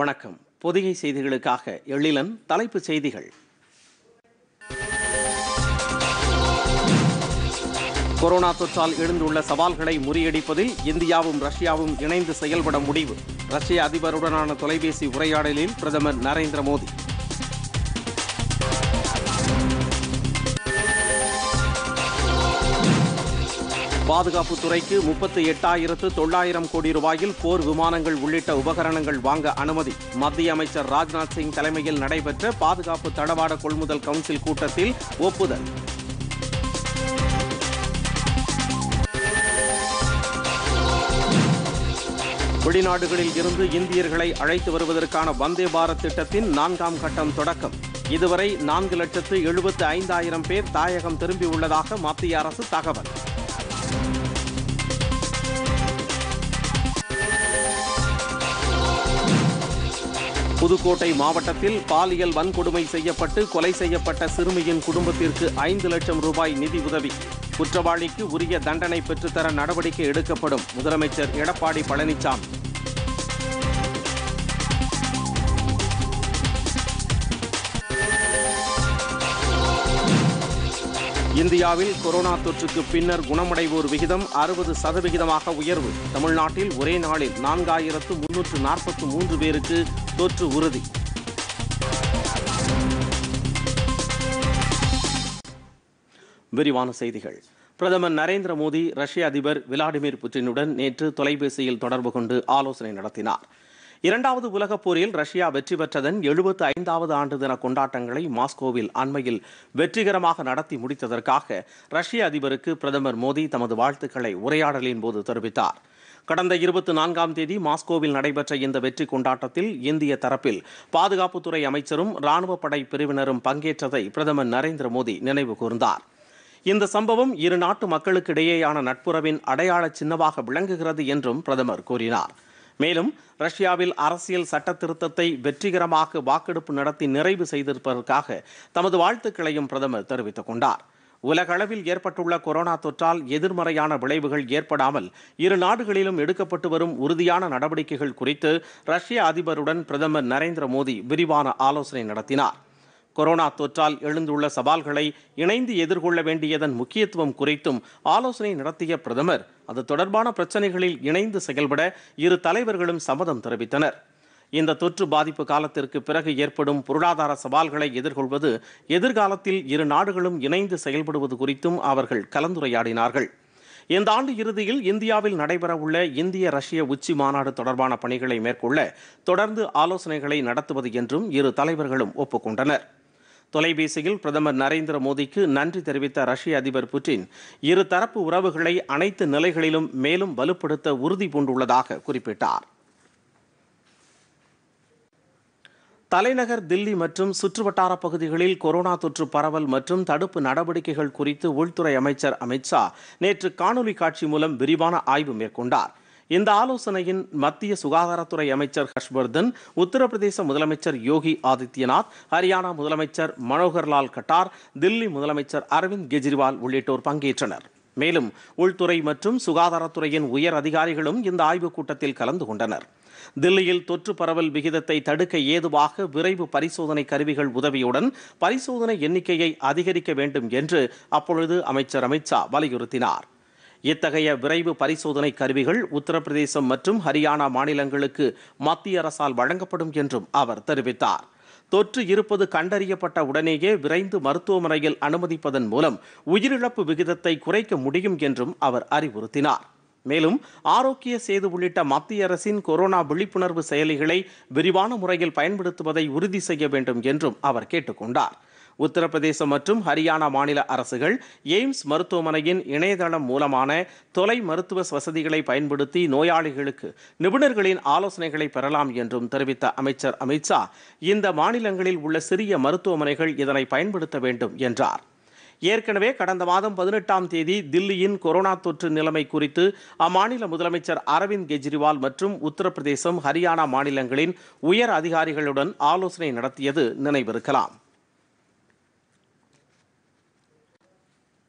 வணக்கம் பொதிகை செய்திகளுக்காக எழிலன் தலைப்புச் செய்திகள் கொரோனா தொற்றால் எழுந்துள்ள சவால்களை முறியடிப்பதில் இந்தியாவும் ரஷ்யாவும் இணைந்து செயல்பட முடிவு ரஷ்ய அதிபருடனான தொலைபேசி உரையாடலில் பிரதமர் நரேந்திர மோடி பாதுகாப்புத்துறைக்கு முப்பத்தி முப்பத்து எட்டாயிரத்து தொள்ளாயிரம் கோடி ரூபாயில் போர் விமானங்கள் உள்ளிட்ட உபகரணங்கள் வாங்க அனுமதி மத்திய அமைச்சர் ராஜ்நாத் சிங் தலைமையில் நடைபெற்ற பாதுகாப்பு தளவாட கொள்முதல் கவுன்சில் கூட்டத்தில் ஒப்புதல் வெளிநாடுகளில் இருந்து இந்தியர்களை அழைத்து வருவதற்கான வந்தே பாரத் திட்டத்தின் நான்காம் கட்டம் தொடக்கம் இதுவரை நான்கு லட்சத்து எழுபத்து ஐந்தாயிரம் பேர் தாயகம் திரும்பியுள்ளதாக மத்திய அரசு தகவல் புதுக்கோட்டை மாவட்டத்தில் பாலியல் வன்கொடுமை செய்யப்பட்டு கொலை செய்யப்பட்ட சிறுமியின் குடும்பத்திற்கு ஐந்து லட்சம் ரூபாய் நிதி உதவி குற்றவாளிக்கு உரிய தண்டனை பெற்றுத்தர நடவடிக்கை எடுக்கப்படும் முதலமைச்சர் எடப்பாடி பழனிசாமி இந்தியாவில் கொரோனா தொற்றுக்கு பின்னர் குணமடைவோர் விகிதம் அறுபது சதவிகிதமாக உயர்வு தமிழ்நாட்டில் ஒரே நாளில் நான்காயிரத்து முன்னூற்று நாற்பத்தி மூன்று பேருக்கு தொற்று உறுதி விரிவான செய்திகள் பிரதமர் நரேந்திர மோடி ரஷ்ய அதிபர் விளாடிமிர் புட்டினுடன் நேற்று தொலைபேசியில் தொடர்பு கொண்டு ஆலோசனை நடத்தினார் இரண்டாவது உலகப் போரில் ரஷ்யா வெற்றி பெற்றதன் எழுபத்து ஐந்தாவது ஆண்டு தின கொண்டாட்டங்களை மாஸ்கோவில் அண்மையில் வெற்றிகரமாக நடத்தி முடித்ததற்காக ரஷ்ய அதிபருக்கு பிரதமர் மோடி தமது வாழ்த்துக்களை உரையாடலின் போது தெரிவித்தார் கடந்த இருபத்தி நான்காம் தேதி மாஸ்கோவில் நடைபெற்ற இந்த வெற்றி கொண்டாட்டத்தில் இந்திய தரப்பில் பாதுகாப்புத்துறை அமைச்சரும் ராணுவ படை பிரிவினரும் பங்கேற்றதை பிரதமர் நரேந்திர மோடி நினைவு கூர்ந்தார் இந்த சம்பவம் இரு நாட்டு மக்களுக்கிடையேயான நட்புறவின் அடையாள சின்னமாக விளங்குகிறது என்றும் பிரதமர் கூறினார் மேலும் ரஷ்யாவில் அரசியல் சட்ட திருத்தத்தை வெற்றிகரமாக வாக்கெடுப்பு நடத்தி நிறைவு செய்திருப்பதற்காக தமது வாழ்த்துக்களையும் பிரதமர் தெரிவித்துக் கொண்டார் உலகளவில் ஏற்பட்டுள்ள கொரோனா தொற்றால் எதிர்மறையான விளைவுகள் ஏற்படாமல் இரு நாடுகளிலும் எடுக்கப்பட்டு வரும் உறுதியான நடவடிக்கைகள் குறித்து ரஷ்ய அதிபருடன் பிரதமர் நரேந்திர மோடி விரிவான ஆலோசனை நடத்தினார் கொரோனா தொற்றால் எழுந்துள்ள சவால்களை இணைந்து எதிர்கொள்ள வேண்டியதன் முக்கியத்துவம் குறித்தும் ஆலோசனை நடத்திய பிரதமர் அது தொடர்பான பிரச்சினைகளில் இணைந்து செயல்பட இரு தலைவர்களும் சம்மதம் தெரிவித்தனர் இந்த தொற்று பாதிப்பு காலத்திற்கு பிறகு ஏற்படும் பொருளாதார சவால்களை எதிர்கொள்வது எதிர்காலத்தில் இரு நாடுகளும் இணைந்து செயல்படுவது குறித்தும் அவர்கள் கலந்துரையாடினார்கள் இந்த ஆண்டு இறுதியில் இந்தியாவில் நடைபெறவுள்ள இந்திய ரஷ்ய உச்சி மாநாடு தொடர்பான பணிகளை மேற்கொள்ள தொடர்ந்து ஆலோசனைகளை நடத்துவது என்றும் இரு தலைவர்களும் ஒப்புக்கொண்டனர் தொலைபேசியில் பிரதமர் நரேந்திர மோடிக்கு நன்றி தெரிவித்த ரஷ்ய அதிபர் புட்டின் இருதரப்பு உறவுகளை அனைத்து நிலைகளிலும் மேலும் வலுப்படுத்த உறுதி பூண்டுள்ளதாக குறிப்பிட்டார் தலைநகர் தில்லி மற்றும் சுற்றுவட்டார பகுதிகளில் கொரோனா தொற்று பரவல் மற்றும் தடுப்பு நடவடிக்கைகள் குறித்து உள்துறை அமைச்சர் அமித் நேற்று காணொலி காட்சி மூலம் விரிவான ஆய்வு மேற்கொண்டார் இந்த ஆலோசனையின் மத்திய சுகாதாரத்துறை அமைச்சர் ஹர்ஷ்வர்தன் உத்தரப்பிரதேச முதலமைச்சர் யோகி ஆதித்யநாத் ஹரியானா முதலமைச்சர் மனோகர்லால் கட்டார் தில்லி முதலமைச்சர் அரவிந்த் கெஜ்ரிவால் உள்ளிட்டோர் பங்கேற்றனர் மேலும் உள்துறை மற்றும் சுகாதாரத்துறையின் உயர் அதிகாரிகளும் இந்த ஆய்வுக் கூட்டத்தில் கலந்து கொண்டனர் தில்லியில் தொற்று பரவல் விகிதத்தை தடுக்க ஏதுவாக விரைவு பரிசோதனை கருவிகள் உதவியுடன் பரிசோதனை எண்ணிக்கையை அதிகரிக்க வேண்டும் என்று அப்பொழுது அமைச்சர் அமித்ஷா வலியுறுத்தினார் இத்தகைய விரைவு பரிசோதனை கருவிகள் உத்தரப்பிரதேசம் மற்றும் ஹரியானா மாநிலங்களுக்கு மத்திய அரசால் வழங்கப்படும் என்றும் அவர் தெரிவித்தார் தொற்று இருப்பது கண்டறியப்பட்ட உடனேயே விரைந்து மருத்துவமனையில் அனுமதிப்பதன் மூலம் உயிரிழப்பு விகிதத்தை குறைக்க முடியும் என்றும் அவர் அறிவுறுத்தினார் மேலும் ஆரோக்கிய சேது உள்ளிட்ட மத்திய அரசின் கொரோனா விழிப்புணர்வு செயலிகளை விரிவான முறையில் பயன்படுத்துவதை உறுதி செய்ய வேண்டும் என்றும் அவர் கேட்டுக்கொண்டார் உத்தரப்பிரதேசம் மற்றும் ஹரியானா மாநில அரசுகள் எய்ம்ஸ் மருத்துவமனையின் இணையதளம் மூலமான தொலை மருத்துவ வசதிகளை பயன்படுத்தி நோயாளிகளுக்கு நிபுணர்களின் ஆலோசனைகளை பெறலாம் என்றும் தெரிவித்த அமைச்சர் அமித்ஷா இந்த மாநிலங்களில் உள்ள சிறிய மருத்துவமனைகள் இதனை பயன்படுத்த வேண்டும் என்றார் ஏற்கனவே கடந்த மாதம் பதினெட்டாம் தேதி தில்லியின் கொரோனா தொற்று நிலைமை குறித்து அம்மாநில முதலமைச்சர் அரவிந்த் கெஜ்ரிவால் மற்றும் உத்தரப்பிரதேசம் ஹரியானா மாநிலங்களின் உயர் அதிகாரிகளுடன் ஆலோசனை நடத்தியது நினைவிருக்கலாம்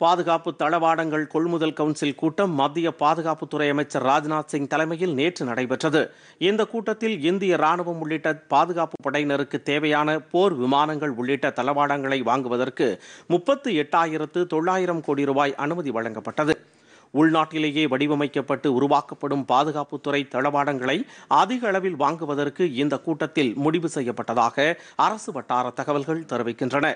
பாதுகாப்பு தளவாடங்கள் கொள்முதல் கவுன்சில் கூட்டம் மத்திய பாதுகாப்புத்துறை அமைச்சர் ராஜ்நாத் சிங் தலைமையில் நேற்று நடைபெற்றது இந்த கூட்டத்தில் இந்திய ராணுவம் உள்ளிட்ட பாதுகாப்பு படையினருக்கு தேவையான போர் விமானங்கள் உள்ளிட்ட தளவாடங்களை வாங்குவதற்கு முப்பத்து எட்டாயிரத்து தொள்ளாயிரம் கோடி ரூபாய் அனுமதி வழங்கப்பட்டது உள்நாட்டிலேயே வடிவமைக்கப்பட்டு உருவாக்கப்படும் பாதுகாப்புத்துறை தளவாடங்களை அதிக அளவில் வாங்குவதற்கு இந்த கூட்டத்தில் முடிவு செய்யப்பட்டதாக அரசு வட்டார தகவல்கள் தெரிவிக்கின்றன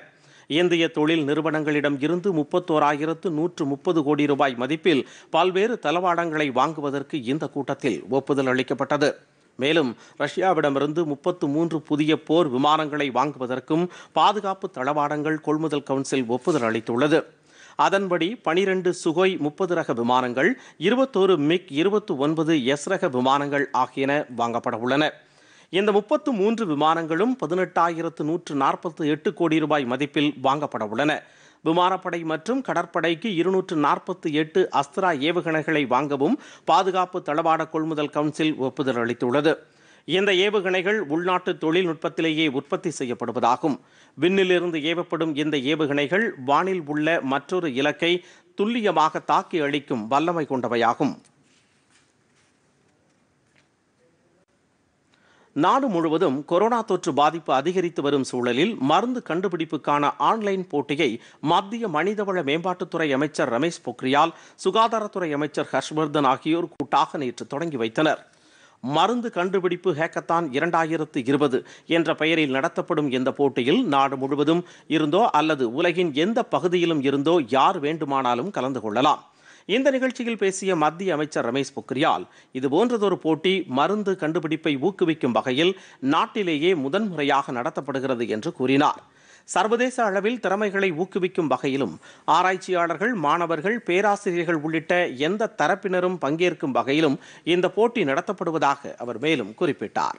இந்திய தொழில் நிறுவனங்களிடம் இருந்து முப்பத்தோராயிரத்து நூற்று முப்பது கோடி ரூபாய் மதிப்பில் பல்வேறு தளவாடங்களை வாங்குவதற்கு இந்த கூட்டத்தில் ஒப்புதல் அளிக்கப்பட்டது மேலும் ரஷ்யாவிடமிருந்து முப்பத்து மூன்று புதிய போர் விமானங்களை வாங்குவதற்கும் பாதுகாப்பு தளவாடங்கள் கொள்முதல் கவுன்சில் ஒப்புதல் அளித்துள்ளது அதன்படி பனிரெண்டு சுகோய் முப்பது ரக விமானங்கள் இருபத்தோரு மிக் இருபத்தி ஒன்பது எஸ் ரக விமானங்கள் ஆகியன வாங்கப்பட உள்ளன இந்த முப்பத்து மூன்று விமானங்களும் பதினெட்டாயிரத்து நூற்று நாற்பத்து எட்டு கோடி ரூபாய் மதிப்பில் வாங்கப்பட உள்ளன விமானப்படை மற்றும் கடற்படைக்கு இருநூற்று நாற்பத்தி எட்டு அஸ்திரா ஏவுகணைகளை வாங்கவும் பாதுகாப்பு தளவாட கொள்முதல் கவுன்சில் ஒப்புதல் அளித்துள்ளது இந்த ஏவுகணைகள் உள்நாட்டு தொழில்நுட்பத்திலேயே உற்பத்தி செய்யப்படுவதாகும் விண்ணிலிருந்து ஏவப்படும் இந்த ஏவுகணைகள் வானில் உள்ள மற்றொரு இலக்கை துல்லியமாக தாக்கி அளிக்கும் வல்லமை கொண்டவையாகும் நாடு முழுவதும் கொரோனா தொற்று பாதிப்பு அதிகரித்து வரும் சூழலில் மருந்து கண்டுபிடிப்புக்கான ஆன்லைன் போட்டியை மத்திய மனிதவள மேம்பாட்டுத்துறை அமைச்சர் ரமேஷ் பொக்ரியால் சுகாதாரத்துறை அமைச்சர் ஹர்ஷ்வர்தன் ஆகியோர் கூட்டாக நேற்று தொடங்கி வைத்தனர் மருந்து கண்டுபிடிப்பு ஹேக்கத்தான் இரண்டாயிரத்து இருபது என்ற பெயரில் நடத்தப்படும் இந்த போட்டியில் நாடு முழுவதும் இருந்தோ அல்லது உலகின் எந்த பகுதியிலும் இருந்தோ யார் வேண்டுமானாலும் கலந்து கொள்ளலாம் இந்த நிகழ்ச்சியில் பேசிய மத்திய அமைச்சர் ரமேஷ் பொக்ரியால் இதுபோன்றதொரு போட்டி மருந்து கண்டுபிடிப்பை ஊக்குவிக்கும் வகையில் நாட்டிலேயே முதன்முறையாக நடத்தப்படுகிறது என்று கூறினார் சர்வதேச அளவில் திறமைகளை ஊக்குவிக்கும் வகையிலும் ஆராய்ச்சியாளர்கள் மாணவர்கள் பேராசிரியர்கள் உள்ளிட்ட எந்த தரப்பினரும் பங்கேற்கும் வகையிலும் இந்த போட்டி நடத்தப்படுவதாக அவர் மேலும் குறிப்பிட்டார்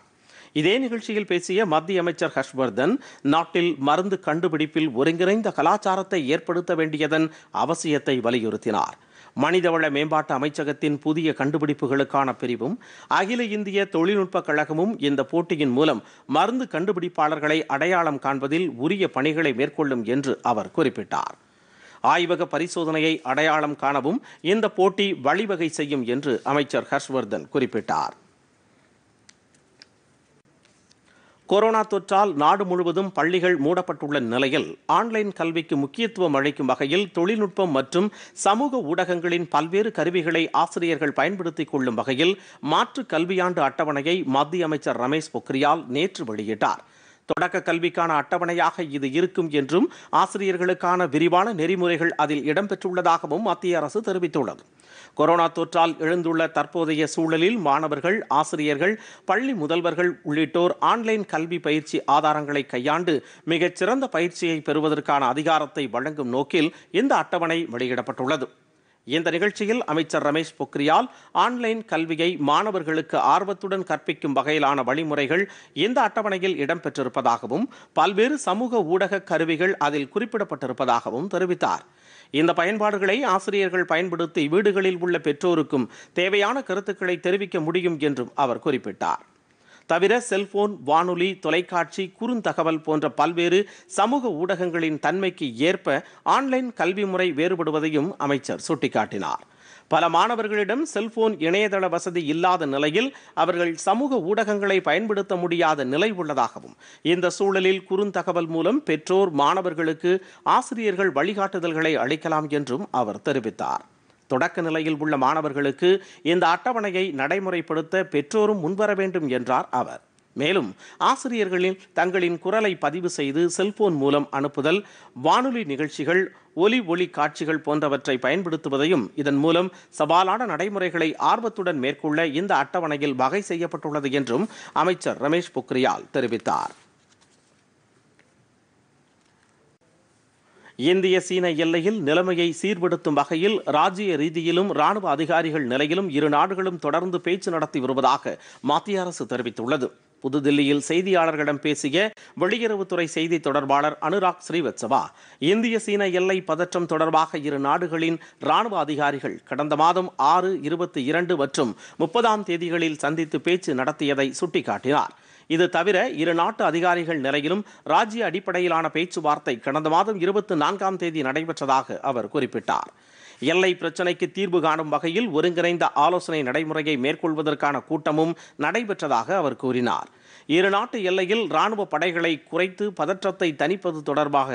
இதே நிகழ்ச்சியில் பேசிய மத்திய அமைச்சர் ஹர்ஷ்வர்தன் நாட்டில் மருந்து கண்டுபிடிப்பில் ஒருங்கிணைந்த கலாச்சாரத்தை ஏற்படுத்த வேண்டியதன் அவசியத்தை வலியுறுத்தினார் மனிதவள மேம்பாட்டு அமைச்சகத்தின் புதிய கண்டுபிடிப்புகளுக்கான பிரிவும் அகில இந்திய தொழில்நுட்ப கழகமும் இந்த போட்டியின் மூலம் மருந்து கண்டுபிடிப்பாளர்களை அடையாளம் காண்பதில் உரிய பணிகளை மேற்கொள்ளும் என்று அவர் குறிப்பிட்டார் ஆய்வக பரிசோதனையை அடையாளம் காணவும் இந்த போட்டி வழிவகை செய்யும் என்று அமைச்சர் ஹர்ஷ்வர்தன் குறிப்பிட்டார் கொரோனா தொற்றால் நாடு முழுவதும் பள்ளிகள் மூடப்பட்டுள்ள நிலையில் ஆன்லைன் கல்விக்கு முக்கியத்துவம் அளிக்கும் வகையில் தொழில்நுட்பம் மற்றும் சமூக ஊடகங்களின் பல்வேறு கருவிகளை ஆசிரியர்கள் பயன்படுத்திக் கொள்ளும் வகையில் மாற்று கல்வியாண்டு அட்டவணையை மத்திய அமைச்சர் ரமேஷ் பொக்ரியால் நேற்று வெளியிட்டார் தொடக்க கல்விக்கான அட்டவணையாக இது இருக்கும் என்றும் ஆசிரியர்களுக்கான விரிவான நெறிமுறைகள் அதில் இடம்பெற்றுள்ளதாகவும் மத்திய அரசு தெரிவித்துள்ளது கொரோனா தொற்றால் எழுந்துள்ள தற்போதைய சூழலில் மாணவர்கள் ஆசிரியர்கள் பள்ளி முதல்வர்கள் உள்ளிட்டோர் ஆன்லைன் கல்வி பயிற்சி ஆதாரங்களை கையாண்டு மிகச்சிறந்த பயிற்சியை பெறுவதற்கான அதிகாரத்தை வழங்கும் நோக்கில் இந்த அட்டவணை வெளியிடப்பட்டுள்ளது இந்த நிகழ்ச்சியில் அமைச்சர் ரமேஷ் பொக்ரியால் ஆன்லைன் கல்வியை மாணவர்களுக்கு ஆர்வத்துடன் கற்பிக்கும் வகையிலான வழிமுறைகள் இந்த அட்டவணையில் இடம்பெற்றிருப்பதாகவும் பல்வேறு சமூக ஊடக கருவிகள் அதில் குறிப்பிடப்பட்டிருப்பதாகவும் தெரிவித்தார் இந்த பயன்பாடுகளை ஆசிரியர்கள் பயன்படுத்தி வீடுகளில் உள்ள பெற்றோருக்கும் தேவையான கருத்துக்களை தெரிவிக்க முடியும் என்றும் அவர் குறிப்பிட்டார் தவிர செல்போன் வானொலி தொலைக்காட்சி குறுந்தகவல் போன்ற பல்வேறு சமூக ஊடகங்களின் தன்மைக்கு ஏற்ப ஆன்லைன் கல்வி முறை வேறுபடுவதையும் அமைச்சர் சுட்டிக்காட்டினார் பல மாணவர்களிடம் செல்போன் இணையதள வசதி இல்லாத நிலையில் அவர்கள் சமூக ஊடகங்களை பயன்படுத்த முடியாத நிலை உள்ளதாகவும் இந்த சூழலில் குறுந்தகவல் மூலம் பெற்றோர் மாணவர்களுக்கு ஆசிரியர்கள் வழிகாட்டுதல்களை அளிக்கலாம் என்றும் அவர் தெரிவித்தார் தொடக்க நிலையில் உள்ள மாணவர்களுக்கு இந்த அட்டவணையை நடைமுறைப்படுத்த பெற்றோரும் முன்வர வேண்டும் என்றார் அவர் மேலும் ஆசிரியர்களில் தங்களின் குரலை பதிவு செய்து செல்போன் மூலம் அனுப்புதல் வானொலி நிகழ்ச்சிகள் ஒலி ஒளி காட்சிகள் போன்றவற்றை பயன்படுத்துவதையும் இதன் மூலம் சவாலான நடைமுறைகளை ஆர்வத்துடன் மேற்கொள்ள இந்த அட்டவணையில் வகை செய்யப்பட்டுள்ளது என்றும் அமைச்சர் ரமேஷ் பொக்ரியால் தெரிவித்தார் இந்திய சீன எல்லையில் நிலைமையை சீர்படுத்தும் வகையில் ராஜ்ய ரீதியிலும் ராணுவ அதிகாரிகள் நிலையிலும் இரு நாடுகளும் தொடர்ந்து பேச்சு நடத்தி வருவதாக மத்திய அரசு தெரிவித்துள்ளது புதுதில்லியில் செய்தியாளர்களிடம் பேசிய வெளியுறவுத்துறை செய்தி தொடர்பாளர் அனுராக் ஸ்ரீவத்சவா இந்திய சீன எல்லை பதற்றம் தொடர்பாக இரு நாடுகளின் ராணுவ அதிகாரிகள் கடந்த மாதம் ஆறு இருபத்தி இரண்டு மற்றும் முப்பதாம் தேதிகளில் சந்தித்து பேச்சு நடத்தியதை சுட்டிக்காட்டினார் இது தவிர இரு நாட்டு அதிகாரிகள் நிலையிலும் ராஜ்ய அடிப்படையிலான பேச்சுவார்த்தை கடந்த மாதம் இருபத்தி நான்காம் தேதி நடைபெற்றதாக அவர் குறிப்பிட்டார் எல்லை பிரச்சினைக்கு தீர்வு காணும் வகையில் ஒருங்கிணைந்த ஆலோசனை நடைமுறையை மேற்கொள்வதற்கான கூட்டமும் நடைபெற்றதாக அவர் கூறினார் இரு நாட்டு எல்லையில் ராணுவ படைகளை குறைத்து பதற்றத்தை தணிப்பது தொடர்பாக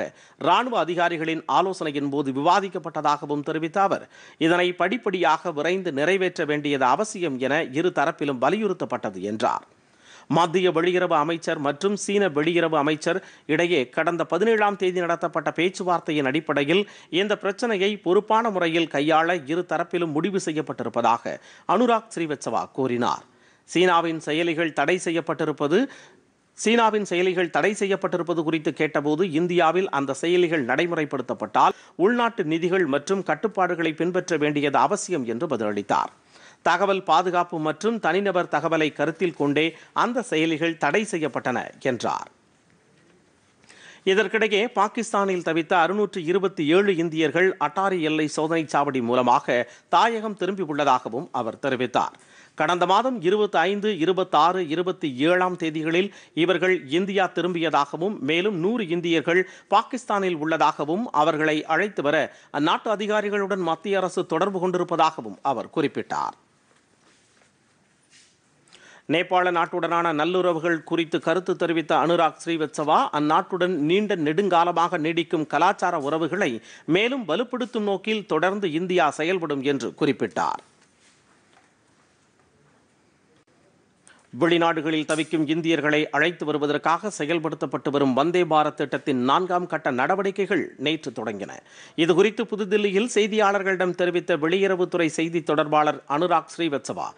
ராணுவ அதிகாரிகளின் ஆலோசனையின் போது விவாதிக்கப்பட்டதாகவும் தெரிவித்த அவர் இதனை படிப்படியாக விரைந்து நிறைவேற்ற வேண்டியது அவசியம் என இரு தரப்பிலும் வலியுறுத்தப்பட்டது என்றார் மத்திய வெளியுறவு அமைச்சர் மற்றும் சீன வெளியுறவு அமைச்சர் இடையே கடந்த பதினேழாம் தேதி நடத்தப்பட்ட பேச்சுவார்த்தையின் அடிப்படையில் இந்த பிரச்சனையை பொறுப்பான முறையில் கையாள இரு தரப்பிலும் முடிவு செய்யப்பட்டிருப்பதாக அனுராக் ஸ்ரீவத்சவா கூறினார் சீனாவின் செயலிகள் தடை செய்யப்பட்டிருப்பது சீனாவின் செயலிகள் தடை செய்யப்பட்டிருப்பது குறித்து கேட்டபோது இந்தியாவில் அந்த செயலிகள் நடைமுறைப்படுத்தப்பட்டால் உள்நாட்டு நிதிகள் மற்றும் கட்டுப்பாடுகளை பின்பற்ற வேண்டியது அவசியம் என்று பதிலளித்தார் தகவல் பாதுகாப்பு மற்றும் தனிநபர் தகவலை கருத்தில் கொண்டே அந்த செயலிகள் தடை செய்யப்பட்டன என்றார் இதற்கிடையே பாகிஸ்தானில் தவித்த அறுநூற்று இருபத்தி ஏழு இந்தியர்கள் அட்டாரி எல்லை சோதனை சாவடி மூலமாக தாயகம் திரும்பியுள்ளதாகவும் அவர் தெரிவித்தார் கடந்த மாதம் இருபத்தி ஐந்து இருபத்தாறு இருபத்தி ஏழாம் தேதிகளில் இவர்கள் இந்தியா திரும்பியதாகவும் மேலும் நூறு இந்தியர்கள் பாகிஸ்தானில் உள்ளதாகவும் அவர்களை அழைத்து வர அந்நாட்டு அதிகாரிகளுடன் மத்திய அரசு தொடர்பு கொண்டிருப்பதாகவும் அவர் குறிப்பிட்டார் நேபாள நாட்டுடனான நல்லுறவுகள் குறித்து கருத்து தெரிவித்த அனுராக் ஸ்ரீவத்சவா அந்நாட்டுடன் நீண்ட நெடுங்காலமாக நீடிக்கும் கலாச்சார உறவுகளை மேலும் வலுப்படுத்தும் நோக்கில் தொடர்ந்து இந்தியா செயல்படும் என்று குறிப்பிட்டார் வெளிநாடுகளில் தவிக்கும் இந்தியர்களை அழைத்து வருவதற்காக செயல்படுத்தப்பட்டு வரும் வந்தே பாரத் திட்டத்தின் நான்காம் கட்ட நடவடிக்கைகள் நேற்று தொடங்கின இதுகுறித்து புதுதில்லியில் செய்தியாளர்களிடம் தெரிவித்த வெளியுறவுத்துறை செய்தி தொடர்பாளர் அனுராக் ஸ்ரீவத்சவா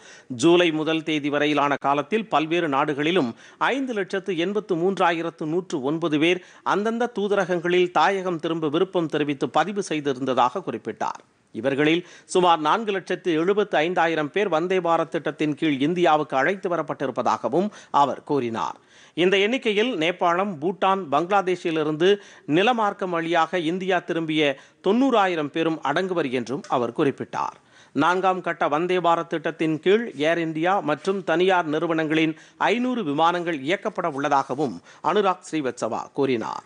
ஜூலை முதல் தேதி வரையிலான காலத்தில் பல்வேறு நாடுகளிலும் ஐந்து லட்சத்து எண்பத்து மூன்றாயிரத்து நூற்று ஒன்பது பேர் அந்தந்த தூதரகங்களில் தாயகம் திரும்ப விருப்பம் தெரிவித்து பதிவு செய்திருந்ததாக குறிப்பிட்டார் இவர்களில் சுமார் நான்கு லட்சத்து எழுபத்து ஐந்தாயிரம் பேர் வந்தே பாரத் திட்டத்தின் கீழ் இந்தியாவுக்கு அழைத்து வரப்பட்டிருப்பதாகவும் அவர் கூறினார் இந்த எண்ணிக்கையில் நேபாளம் பூட்டான் பங்களாதேஷிலிருந்து நிலமார்க்கம் வழியாக இந்தியா திரும்பிய தொன்னூறாயிரம் பேரும் அடங்குவர் என்றும் அவர் குறிப்பிட்டார் நான்காம் கட்ட வந்தே பாரத் திட்டத்தின் கீழ் ஏர் இந்தியா மற்றும் தனியார் நிறுவனங்களின் ஐநூறு விமானங்கள் இயக்கப்பட உள்ளதாகவும் அனுராக் ஸ்ரீவத்சவா கூறினார்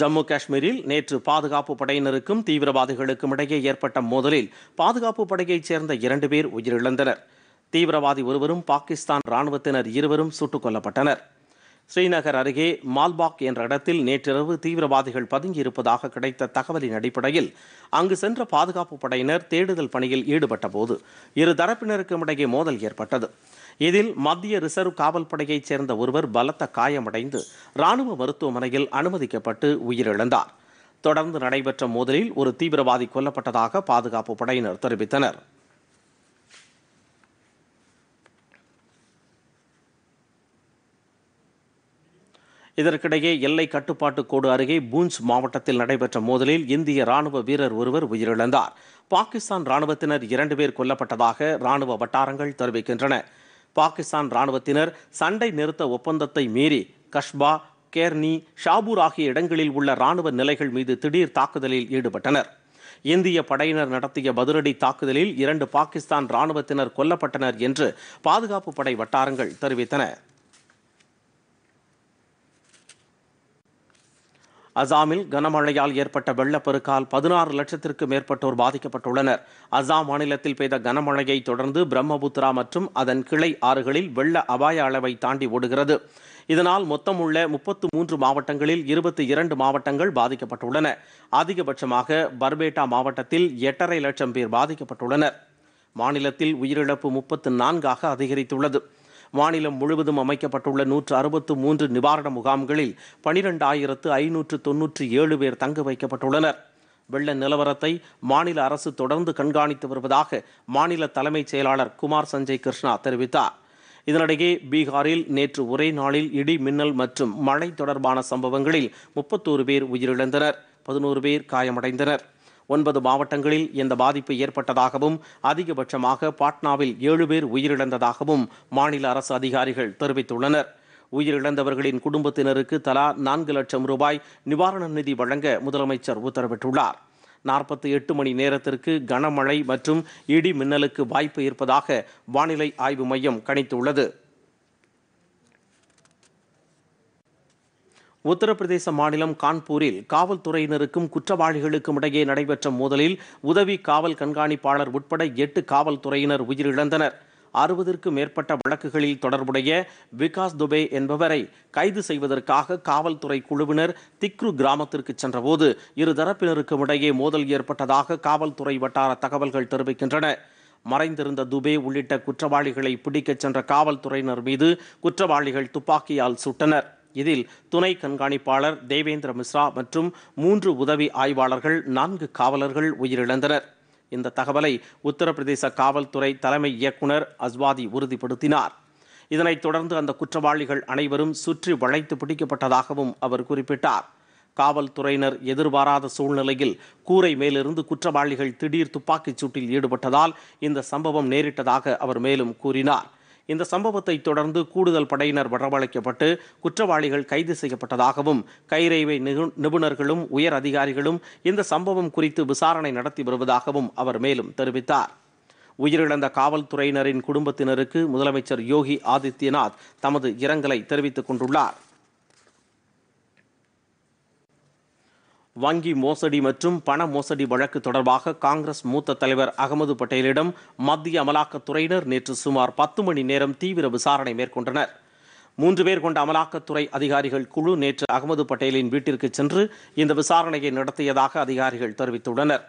ஜம்மு காஷ்மீரில் நேற்று பாதுகாப்பு படையினருக்கும் தீவிரவாதிகளுக்கும் இடையே ஏற்பட்ட மோதலில் பாதுகாப்பு படையைச் சேர்ந்த இரண்டு பேர் உயிரிழந்தனர் தீவிரவாதி ஒருவரும் பாகிஸ்தான் ராணுவத்தினர் இருவரும் சுட்டுக் கொல்லப்பட்டனர் ஸ்ரீநகர் அருகே மால்பாக் என்ற இடத்தில் நேற்றிரவு தீவிரவாதிகள் பதுங்கியிருப்பதாக கிடைத்த தகவலின் அடிப்படையில் அங்கு சென்ற பாதுகாப்பு படையினர் தேடுதல் பணியில் ஈடுபட்டபோது இரு தரப்பினருக்கும் இடையே மோதல் ஏற்பட்டது இதில் மத்திய ரிசர்வ் காவல் படையைச் சேர்ந்த ஒருவர் பலத்த காயமடைந்து ராணுவ மருத்துவமனையில் அனுமதிக்கப்பட்டு உயிரிழந்தார் தொடர்ந்து நடைபெற்ற மோதலில் ஒரு தீவிரவாதி கொல்லப்பட்டதாக பாதுகாப்பு படையினர் தெரிவித்தனர் இதற்கிடையே எல்லை கட்டுப்பாட்டு கோடு அருகே பூஞ்ச் மாவட்டத்தில் நடைபெற்ற மோதலில் இந்திய ராணுவ வீரர் ஒருவர் உயிரிழந்தார் பாகிஸ்தான் ராணுவத்தினர் இரண்டு பேர் கொல்லப்பட்டதாக ராணுவ வட்டாரங்கள் தெரிவிக்கின்றன பாகிஸ்தான் ராணுவத்தினர் சண்டை நிறுத்த ஒப்பந்தத்தை மீறி கஷ்பா கேர்னி ஷாபூர் ஆகிய இடங்களில் உள்ள ராணுவ நிலைகள் மீது திடீர் தாக்குதலில் ஈடுபட்டனர் இந்திய படையினர் நடத்திய பதிலடி தாக்குதலில் இரண்டு பாகிஸ்தான் ராணுவத்தினர் கொல்லப்பட்டனர் என்று பாதுகாப்பு படை வட்டாரங்கள் தெரிவித்தன அசாமில் கனமழையால் ஏற்பட்ட வெள்ளப்பெருக்கால் பதினாறு லட்சத்திற்கு மேற்பட்டோர் பாதிக்கப்பட்டுள்ளனர் அசாம் மாநிலத்தில் பெய்த கனமழையை தொடர்ந்து பிரம்மபுத்திரா மற்றும் அதன் கிளை ஆறுகளில் வெள்ள அபாய அளவை தாண்டி ஓடுகிறது இதனால் மொத்தம் உள்ள முப்பத்து மூன்று மாவட்டங்களில் இருபத்தி இரண்டு மாவட்டங்கள் பாதிக்கப்பட்டுள்ளன அதிகபட்சமாக பர்பேட்டா மாவட்டத்தில் எட்டரை லட்சம் பேர் பாதிக்கப்பட்டுள்ளனர் மாநிலத்தில் உயிரிழப்பு முப்பத்து நான்காக அதிகரித்துள்ளது மாநிலம் முழுவதும் அமைக்கப்பட்டுள்ள நூற்று அறுபத்து மூன்று நிவாரண முகாம்களில் பனிரெண்டாயிரத்து ஐநூற்று தொன்னூற்றி ஏழு பேர் தங்க வைக்கப்பட்டுள்ளனர் வெள்ள நிலவரத்தை மாநில அரசு தொடர்ந்து கண்காணித்து வருவதாக மாநில தலைமைச் செயலாளர் குமார் சஞ்சய் கிருஷ்ணா தெரிவித்தார் இதனிடையே பீகாரில் நேற்று ஒரே நாளில் இடி மின்னல் மற்றும் மழை தொடர்பான சம்பவங்களில் முப்பத்தோரு பேர் உயிரிழந்தனர் பதினோரு பேர் காயமடைந்தனர் ஒன்பது மாவட்டங்களில் இந்த பாதிப்பு ஏற்பட்டதாகவும் அதிகபட்சமாக பாட்னாவில் ஏழு பேர் உயிரிழந்ததாகவும் மாநில அரசு அதிகாரிகள் தெரிவித்துள்ளனர் உயிரிழந்தவர்களின் குடும்பத்தினருக்கு தலா நான்கு லட்சம் ரூபாய் நிவாரண நிதி வழங்க முதலமைச்சர் உத்தரவிட்டுள்ளார் நாற்பத்தி எட்டு மணி நேரத்திற்கு கனமழை மற்றும் இடி மின்னலுக்கு வாய்ப்பு இருப்பதாக வானிலை ஆய்வு மையம் கணித்துள்ளது உத்தரப்பிரதேச மாநிலம் கான்பூரில் காவல்துறையினருக்கும் குற்றவாளிகளுக்கும் இடையே நடைபெற்ற மோதலில் உதவி காவல் கண்காணிப்பாளர் உட்பட எட்டு காவல்துறையினர் உயிரிழந்தனர் அறுபதற்கும் மேற்பட்ட வழக்குகளில் தொடர்புடைய விகாஸ் துபே என்பவரை கைது செய்வதற்காக காவல்துறை குழுவினர் திக்ரு கிராமத்திற்கு சென்றபோது இரு தரப்பினருக்கும் இடையே மோதல் ஏற்பட்டதாக காவல்துறை வட்டார தகவல்கள் தெரிவிக்கின்றன மறைந்திருந்த துபே உள்ளிட்ட குற்றவாளிகளை பிடிக்கச் சென்ற காவல்துறையினர் மீது குற்றவாளிகள் துப்பாக்கியால் சுட்டனர் இதில் துணை கண்காணிப்பாளர் தேவேந்திர மிஸ்ரா மற்றும் மூன்று உதவி ஆய்வாளர்கள் நான்கு காவலர்கள் உயிரிழந்தனர் இந்த தகவலை உத்தரப்பிரதேச காவல்துறை தலைமை இயக்குனர் அஸ்வாதி உறுதிப்படுத்தினார் இதனைத் தொடர்ந்து அந்த குற்றவாளிகள் அனைவரும் சுற்றி வளைத்து பிடிக்கப்பட்டதாகவும் அவர் குறிப்பிட்டார் காவல்துறையினர் எதிர்பாராத சூழ்நிலையில் கூரை மேலிருந்து குற்றவாளிகள் திடீர் துப்பாக்கிச் சூட்டில் ஈடுபட்டதால் இந்த சம்பவம் நேரிட்டதாக அவர் மேலும் கூறினார் இந்த சம்பவத்தை தொடர்ந்து கூடுதல் படையினர் வரவழைக்கப்பட்டு குற்றவாளிகள் கைது செய்யப்பட்டதாகவும் கைரேவை நிபுணர்களும் உயர் அதிகாரிகளும் இந்த சம்பவம் குறித்து விசாரணை நடத்தி வருவதாகவும் அவர் மேலும் தெரிவித்தார் உயிரிழந்த காவல்துறையினரின் குடும்பத்தினருக்கு முதலமைச்சர் யோகி ஆதித்யநாத் தமது இரங்கலை தெரிவித்துக் கொண்டுள்ளார் வங்கி மோசடி மற்றும் பண மோசடி வழக்கு தொடர்பாக காங்கிரஸ் மூத்த தலைவர் அகமது பட்டேலிடம் மத்திய அமலாக்கத்துறையினர் நேற்று சுமார் பத்து மணி நேரம் தீவிர விசாரணை மேற்கொண்டனர் மூன்று பேர் கொண்ட அமலாக்கத்துறை அதிகாரிகள் குழு நேற்று அகமது பட்டேலின் வீட்டிற்கு சென்று இந்த விசாரணையை நடத்தியதாக அதிகாரிகள் தெரிவித்துள்ளனர்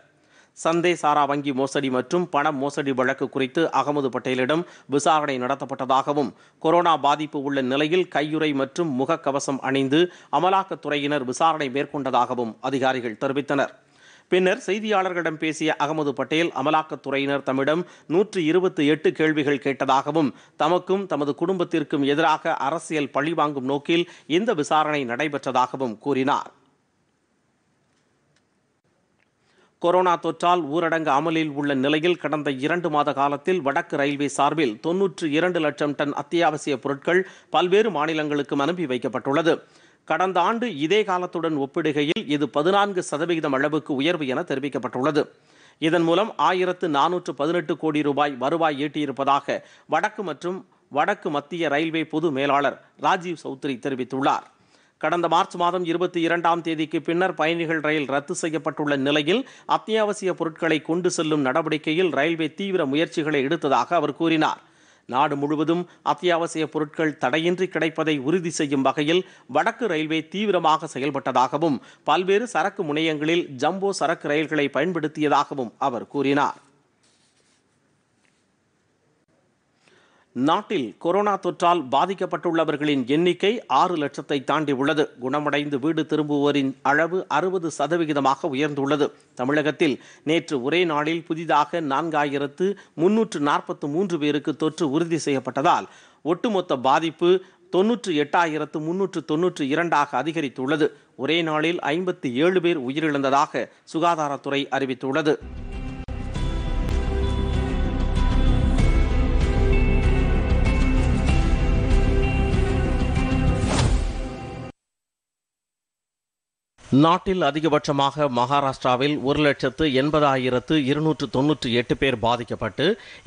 சந்தே சாரா வங்கி மோசடி மற்றும் பண மோசடி வழக்கு குறித்து அகமது பட்டேலிடம் விசாரணை நடத்தப்பட்டதாகவும் கொரோனா பாதிப்பு உள்ள நிலையில் கையுறை மற்றும் முகக்கவசம் அணிந்து அமலாக்கத்துறையினர் விசாரணை மேற்கொண்டதாகவும் அதிகாரிகள் தெரிவித்தனர் பின்னர் செய்தியாளர்களிடம் பேசிய அகமது பட்டேல் அமலாக்கத்துறையினர் தம்மிடம் நூற்று இருபத்தி எட்டு கேள்விகள் கேட்டதாகவும் தமக்கும் தமது குடும்பத்திற்கும் எதிராக அரசியல் பழிவாங்கும் நோக்கில் இந்த விசாரணை நடைபெற்றதாகவும் கூறினார் கொரோனா தொற்றால் ஊரடங்கு அமலில் உள்ள நிலையில் கடந்த இரண்டு மாத காலத்தில் வடக்கு ரயில்வே சார்பில் தொன்னூற்று இரண்டு லட்சம் டன் அத்தியாவசிய பொருட்கள் பல்வேறு மாநிலங்களுக்கும் அனுப்பி வைக்கப்பட்டுள்ளது கடந்த ஆண்டு இதே காலத்துடன் ஒப்பிடுகையில் இது பதினான்கு சதவிகிதம் அளவுக்கு உயர்வு என தெரிவிக்கப்பட்டுள்ளது இதன் மூலம் ஆயிரத்து நானூற்று பதினெட்டு கோடி ரூபாய் வருவாய் ஈட்டியிருப்பதாக வடக்கு மற்றும் வடக்கு மத்திய ரயில்வே பொது மேலாளர் ராஜீவ் சௌத்ரி தெரிவித்துள்ளார் கடந்த மார்ச் மாதம் இருபத்தி இரண்டாம் தேதிக்கு பின்னர் பயணிகள் ரயில் ரத்து செய்யப்பட்டுள்ள நிலையில் அத்தியாவசிய பொருட்களை கொண்டு செல்லும் நடவடிக்கையில் ரயில்வே தீவிர முயற்சிகளை எடுத்ததாக அவர் கூறினார் நாடு முழுவதும் அத்தியாவசிய பொருட்கள் தடையின்றி கிடைப்பதை உறுதி செய்யும் வகையில் வடக்கு ரயில்வே தீவிரமாக செயல்பட்டதாகவும் பல்வேறு சரக்கு முனையங்களில் ஜம்போ சரக்கு ரயில்களை பயன்படுத்தியதாகவும் அவர் கூறினார் நாட்டில் கொரோனா தொற்றால் பாதிக்கப்பட்டுள்ளவர்களின் எண்ணிக்கை ஆறு லட்சத்தை தாண்டி உள்ளது குணமடைந்து வீடு திரும்புவோரின் அளவு அறுபது சதவிகிதமாக உயர்ந்துள்ளது தமிழகத்தில் நேற்று ஒரே நாளில் புதிதாக நான்காயிரத்து முன்னூற்று நாற்பத்து மூன்று பேருக்கு தொற்று உறுதி செய்யப்பட்டதால் ஒட்டுமொத்த பாதிப்பு தொன்னூற்று எட்டாயிரத்து முன்னூற்று தொன்னூற்று இரண்டாக அதிகரித்துள்ளது ஒரே நாளில் ஐம்பத்தி ஏழு பேர் உயிரிழந்ததாக சுகாதாரத்துறை அறிவித்துள்ளது நாட்டில் அதிகபட்சமாக மகாராஷ்டிராவில் ஒரு லட்சத்து எண்பதாயிரத்து இருநூற்று தொன்னூற்றி எட்டு பேர் பாதிக்கப்பட்டு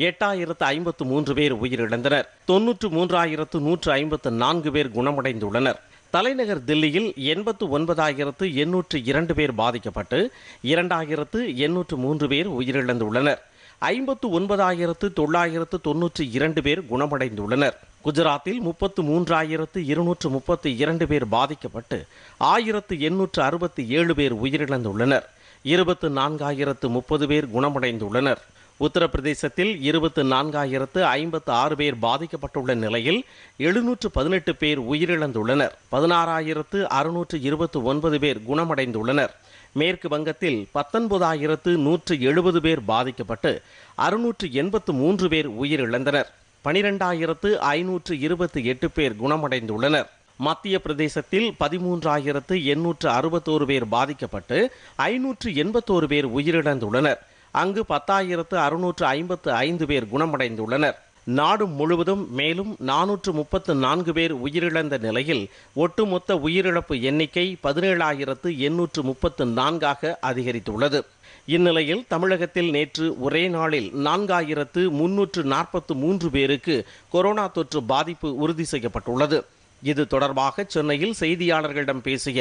எட்டாயிரத்து ஐம்பத்து மூன்று பேர் உயிரிழந்தனர் தொன்னூற்று மூன்றாயிரத்து நூற்று ஐம்பத்து நான்கு பேர் குணமடைந்துள்ளனர் தலைநகர் தில்லியில் எண்பத்து ஒன்பதாயிரத்து எண்ணூற்று இரண்டு பேர் பாதிக்கப்பட்டு இரண்டாயிரத்து எண்ணூற்று மூன்று பேர் உயிரிழந்துள்ளனர் ஐம்பத்து ஒன்பதாயிரத்து தொள்ளாயிரத்து தொன்னூற்றி இரண்டு பேர் குணமடைந்துள்ளனர் குஜராத்தில் முப்பத்து மூன்றாயிரத்து இருநூற்று முப்பத்து இரண்டு பேர் பாதிக்கப்பட்டு ஆயிரத்து எண்ணூற்று அறுபத்தி ஏழு பேர் உயிரிழந்துள்ளனர் இருபத்து நான்காயிரத்து முப்பது பேர் குணமடைந்துள்ளனர் உத்தரப்பிரதேசத்தில் இருபத்து நான்காயிரத்து ஐம்பத்து ஆறு பேர் பாதிக்கப்பட்டுள்ள நிலையில் எழுநூற்று பதினெட்டு பேர் உயிரிழந்துள்ளனர் பதினாறாயிரத்து அறுநூற்று இருபத்து ஒன்பது பேர் குணமடைந்துள்ளனர் மேற்கு வங்கத்தில் பத்தொன்பதாயிரத்து நூற்று எழுபது பேர் பாதிக்கப்பட்டு அறுநூற்று எண்பத்து மூன்று பேர் உயிரிழந்தனர் பனிரெண்டாயிரத்து ஐநூற்று இருபத்தி எட்டு பேர் குணமடைந்துள்ளனர் மத்திய பிரதேசத்தில் பதிமூன்றாயிரத்து எண்ணூற்று அறுபத்தோரு பேர் பாதிக்கப்பட்டு ஐநூற்று எண்பத்தோரு பேர் உயிரிழந்துள்ளனர் அங்கு பத்தாயிரத்து அறுநூற்று ஐம்பத்து ஐந்து பேர் குணமடைந்துள்ளனர் நாடு முழுவதும் மேலும் நானூற்று முப்பத்து நான்கு பேர் உயிரிழந்த நிலையில் ஒட்டுமொத்த உயிரிழப்பு எண்ணிக்கை பதினேழாயிரத்து எண்ணூற்று முப்பத்து நான்காக அதிகரித்துள்ளது இந்நிலையில் தமிழகத்தில் நேற்று ஒரே நாளில் நான்காயிரத்து முன்னூற்று நாற்பத்து மூன்று பேருக்கு கொரோனா தொற்று பாதிப்பு உறுதி செய்யப்பட்டுள்ளது இது தொடர்பாக சென்னையில் செய்தியாளர்களிடம் பேசிய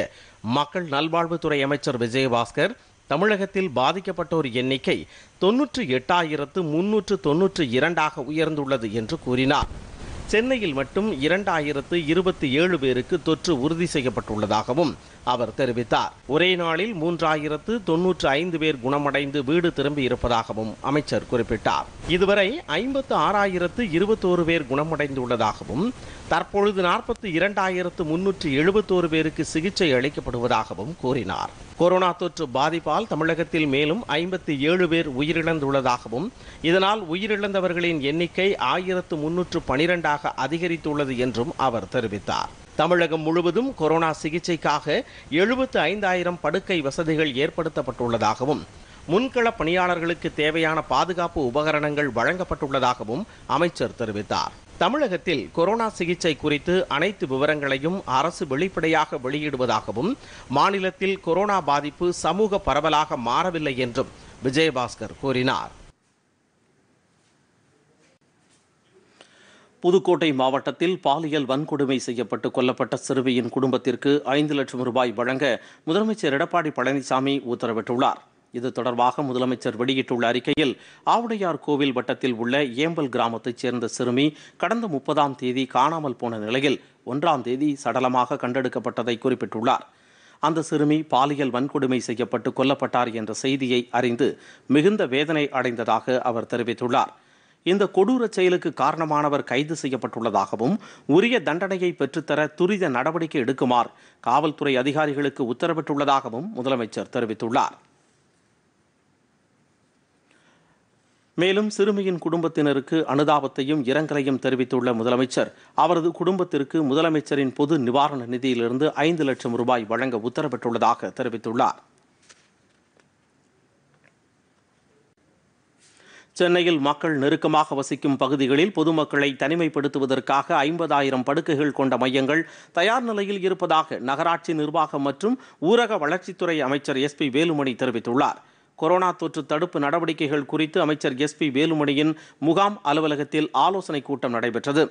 மக்கள் நல்வாழ்வுத்துறை அமைச்சர் விஜயபாஸ்கர் தமிழகத்தில் பாதிக்கப்பட்டோர் எண்ணிக்கை தொன்னூற்று எட்டாயிரத்து முன்னூற்று தொன்னூற்று இரண்டாக உயர்ந்துள்ளது என்று கூறினார் சென்னையில் மட்டும் இரண்டாயிரத்து இருபத்தி ஏழு பேருக்கு தொற்று உறுதி செய்யப்பட்டுள்ளதாகவும் அவர் தெரிவித்தார் ஒரே நாளில் மூன்றாயிரத்து தொன்னூற்று ஐந்து பேர் குணமடைந்து வீடு திரும்பி இருப்பதாகவும் அமைச்சர் குறிப்பிட்டார் இதுவரை ஐம்பத்து ஆறாயிரத்து இருபத்தோரு பேர் குணமடைந்துள்ளதாகவும் தற்பொழுது நாற்பத்தி இரண்டாயிரத்து முன்னூற்றி எழுபத்தோரு பேருக்கு சிகிச்சை அளிக்கப்படுவதாகவும் கூறினார் கொரோனா தொற்று பாதிப்பால் தமிழகத்தில் மேலும் ஐம்பத்தி ஏழு பேர் உயிரிழந்துள்ளதாகவும் இதனால் உயிரிழந்தவர்களின் எண்ணிக்கை ஆயிரத்து முன்னூற்று பனிரெண்டாக அதிகரித்துள்ளது என்றும் அவர் தெரிவித்தார் தமிழகம் முழுவதும் கொரோனா சிகிச்சைக்காக எழுபத்து ஐந்தாயிரம் படுக்கை வசதிகள் ஏற்படுத்தப்பட்டுள்ளதாகவும் முன்கள பணியாளர்களுக்கு தேவையான பாதுகாப்பு உபகரணங்கள் வழங்கப்பட்டுள்ளதாகவும் அமைச்சர் தெரிவித்தார் தமிழகத்தில் கொரோனா சிகிச்சை குறித்து அனைத்து விவரங்களையும் அரசு வெளிப்படையாக வெளியிடுவதாகவும் மாநிலத்தில் கொரோனா பாதிப்பு சமூக பரவலாக மாறவில்லை என்றும் விஜயபாஸ்கர் கூறினார் புதுக்கோட்டை மாவட்டத்தில் பாலியல் வன்கொடுமை செய்யப்பட்டு கொல்லப்பட்ட சிறுமியின் குடும்பத்திற்கு ஐந்து லட்சம் ரூபாய் வழங்க முதலமைச்சர் எடப்பாடி பழனிசாமி உத்தரவிட்டுள்ளார் இது தொடர்பாக முதலமைச்சர் வெளியிட்டுள்ள அறிக்கையில் ஆவுடையார் கோவில் வட்டத்தில் உள்ள ஏம்பல் கிராமத்தைச் சேர்ந்த சிறுமி கடந்த முப்பதாம் தேதி காணாமல் போன நிலையில் ஒன்றாம் தேதி சடலமாக கண்டெடுக்கப்பட்டதை குறிப்பிட்டுள்ளார் அந்த சிறுமி பாலியல் வன்கொடுமை செய்யப்பட்டு கொல்லப்பட்டார் என்ற செய்தியை அறிந்து மிகுந்த வேதனை அடைந்ததாக அவர் தெரிவித்துள்ளார் இந்த கொடூர செயலுக்கு காரணமானவர் கைது செய்யப்பட்டுள்ளதாகவும் உரிய தண்டனையை பெற்றுத்தர துரித நடவடிக்கை எடுக்குமாறு காவல்துறை அதிகாரிகளுக்கு உத்தரவிட்டுள்ளதாகவும் முதலமைச்சர் தெரிவித்துள்ளார் மேலும் சிறுமியின் குடும்பத்தினருக்கு அனுதாபத்தையும் இரங்கலையும் தெரிவித்துள்ள முதலமைச்சர் அவரது குடும்பத்திற்கு முதலமைச்சரின் பொது நிவாரண நிதியிலிருந்து ஐந்து லட்சம் ரூபாய் வழங்க உத்தரவிட்டுள்ளதாக தெரிவித்துள்ளார் சென்னையில் மக்கள் நெருக்கமாக வசிக்கும் பகுதிகளில் பொதுமக்களை தனிமைப்படுத்துவதற்காக ஐம்பதாயிரம் படுக்கைகள் கொண்ட மையங்கள் தயார் நிலையில் இருப்பதாக நகராட்சி நிர்வாகம் மற்றும் ஊரக வளர்ச்சித்துறை அமைச்சர் எஸ் பி வேலுமணி தெரிவித்துள்ளார் கொரோனா தொற்று தடுப்பு நடவடிக்கைகள் குறித்து அமைச்சர் எஸ் பி வேலுமணியின் முகாம் அலுவலகத்தில் ஆலோசனைக் கூட்டம் நடைபெற்றது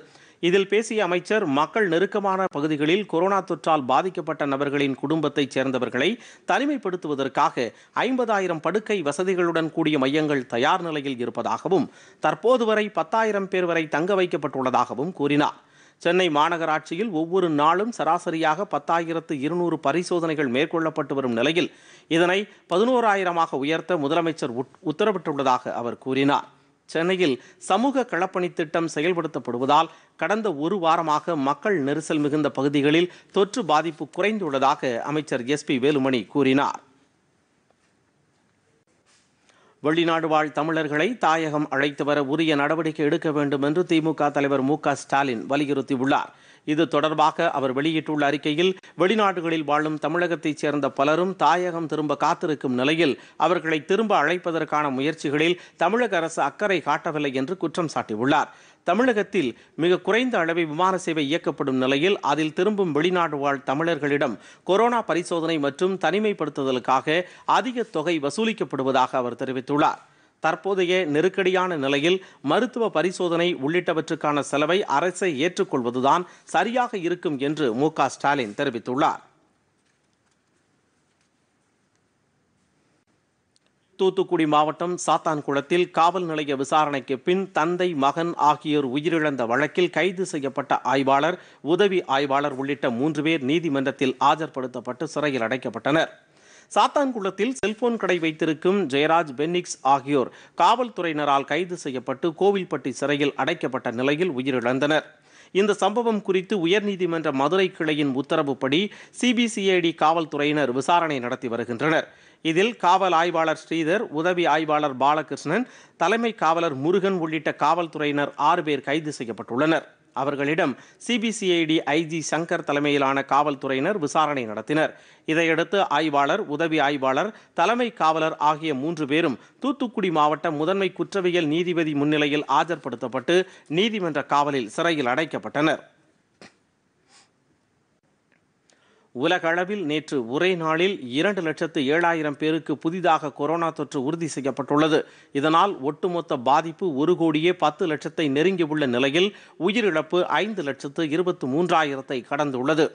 இதில் பேசிய அமைச்சர் மக்கள் நெருக்கமான பகுதிகளில் கொரோனா தொற்றால் பாதிக்கப்பட்ட நபர்களின் குடும்பத்தைச் சேர்ந்தவர்களை தனிமைப்படுத்துவதற்காக ஐம்பதாயிரம் படுக்கை வசதிகளுடன் கூடிய மையங்கள் தயார் நிலையில் இருப்பதாகவும் தற்போது வரை பத்தாயிரம் பேர் வரை தங்க வைக்கப்பட்டுள்ளதாகவும் கூறினார் சென்னை மாநகராட்சியில் ஒவ்வொரு நாளும் சராசரியாக பத்தாயிரத்து இருநூறு பரிசோதனைகள் மேற்கொள்ளப்பட்டு வரும் நிலையில் இதனை பதினோராயிரமாக உயர்த்த முதலமைச்சர் உத்தரவிட்டுள்ளதாக அவர் கூறினார் சென்னையில் சமூக களப்பணி திட்டம் செயல்படுத்தப்படுவதால் கடந்த ஒரு வாரமாக மக்கள் நெரிசல் மிகுந்த பகுதிகளில் தொற்று பாதிப்பு குறைந்துள்ளதாக அமைச்சர் எஸ் பி வேலுமணி கூறினார் வெளிநாடு வாழ் தமிழர்களை தாயகம் அழைத்து வர உரிய நடவடிக்கை எடுக்க வேண்டும் என்று திமுக தலைவர் மு ஸ்டாலின் வலியுறுத்தியுள்ளார் இது தொடர்பாக அவர் வெளியிட்டுள்ள அறிக்கையில் வெளிநாடுகளில் வாழும் தமிழகத்தைச் சேர்ந்த பலரும் தாயகம் திரும்ப காத்திருக்கும் நிலையில் அவர்களை திரும்ப அழைப்பதற்கான முயற்சிகளில் தமிழக அரசு அக்கறை காட்டவில்லை என்று குற்றம் சாட்டியுள்ளார் தமிழகத்தில் மிக குறைந்த அளவை விமான சேவை இயக்கப்படும் நிலையில் அதில் திரும்பும் வெளிநாடு வாழ் தமிழர்களிடம் கொரோனா பரிசோதனை மற்றும் தனிமைப்படுத்துதலுக்காக அதிக தொகை வசூலிக்கப்படுவதாக அவர் தெரிவித்துள்ளார் தற்போதைய நெருக்கடியான நிலையில் மருத்துவ பரிசோதனை உள்ளிட்டவற்றுக்கான செலவை அரசை ஏற்றுக்கொள்வதுதான் சரியாக இருக்கும் என்று மு ஸ்டாலின் தெரிவித்துள்ளார் தூத்துக்குடி மாவட்டம் சாத்தான்குளத்தில் காவல் நிலைய விசாரணைக்கு பின் தந்தை மகன் ஆகியோர் உயிரிழந்த வழக்கில் கைது செய்யப்பட்ட ஆய்வாளர் உதவி ஆய்வாளர் உள்ளிட்ட மூன்று பேர் நீதிமன்றத்தில் ஆஜர்படுத்தப்பட்டு சிறையில் அடைக்கப்பட்டனர் சாத்தான்குளத்தில் செல்போன் கடை வைத்திருக்கும் ஜெயராஜ் பென்னிக்ஸ் ஆகியோர் காவல்துறையினரால் கைது செய்யப்பட்டு கோவில்பட்டி சிறையில் அடைக்கப்பட்ட நிலையில் உயிரிழந்தனர் இந்த சம்பவம் குறித்து உயர்நீதிமன்ற மதுரை கிளையின் உத்தரவுப்படி சிபிசிஐடி காவல்துறையினர் விசாரணை நடத்தி வருகின்றனர் இதில் காவல் ஆய்வாளர் ஸ்ரீதர் உதவி ஆய்வாளர் பாலகிருஷ்ணன் தலைமை காவலர் முருகன் உள்ளிட்ட காவல்துறையினர் ஆறு பேர் கைது செய்யப்பட்டுள்ளனர் அவர்களிடம் சிபிசிஐடி ஐஜி சங்கர் தலைமையிலான காவல்துறையினர் விசாரணை நடத்தினர் இதையடுத்து ஆய்வாளர் உதவி ஆய்வாளர் தலைமை காவலர் ஆகிய மூன்று பேரும் தூத்துக்குடி மாவட்ட முதன்மை குற்றவியல் நீதிபதி முன்னிலையில் ஆஜர்படுத்தப்பட்டு நீதிமன்ற காவலில் சிறையில் அடைக்கப்பட்டனர் உலகளவில் நேற்று ஒரே நாளில் இரண்டு லட்சத்து ஏழாயிரம் பேருக்கு புதிதாக கொரோனா தொற்று உறுதி செய்யப்பட்டுள்ளது இதனால் ஒட்டுமொத்த பாதிப்பு ஒரு கோடியே பத்து லட்சத்தை நெருங்கியுள்ள நிலையில் உயிரிழப்பு ஐந்து லட்சத்து இருபத்தி மூன்றாயிரத்தை கடந்துள்ளது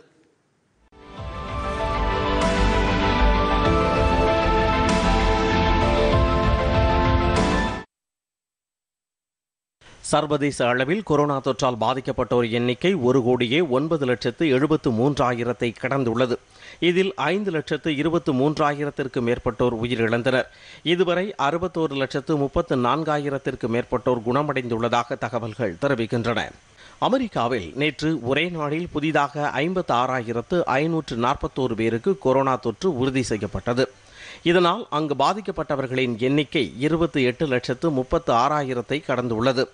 சர்வதேச அளவில் கொரோனா தொற்றால் பாதிக்கப்பட்டோர் எண்ணிக்கை ஒரு கோடியே ஒன்பது லட்சத்து எழுபத்து மூன்றாயிரத்தை கடந்துள்ளது இதில் ஐந்து லட்சத்து இருபத்து மூன்றாயிரத்திற்கு மேற்பட்டோர் உயிரிழந்தனர் இதுவரை அறுபத்தோரு லட்சத்து முப்பத்து நான்காயிரத்திற்கு மேற்பட்டோர் குணமடைந்துள்ளதாக தகவல்கள் தெரிவிக்கின்றன அமெரிக்காவில் நேற்று ஒரே நாளில் புதிதாக ஐம்பத்து ஆறாயிரத்து ஐநூற்று நாற்பத்தோரு பேருக்கு கொரோனா தொற்று உறுதி செய்யப்பட்டது இதனால் அங்கு பாதிக்கப்பட்டவர்களின் எண்ணிக்கை இருபத்தி எட்டு லட்சத்து முப்பத்து ஆறாயிரத்தை கடந்துள்ளது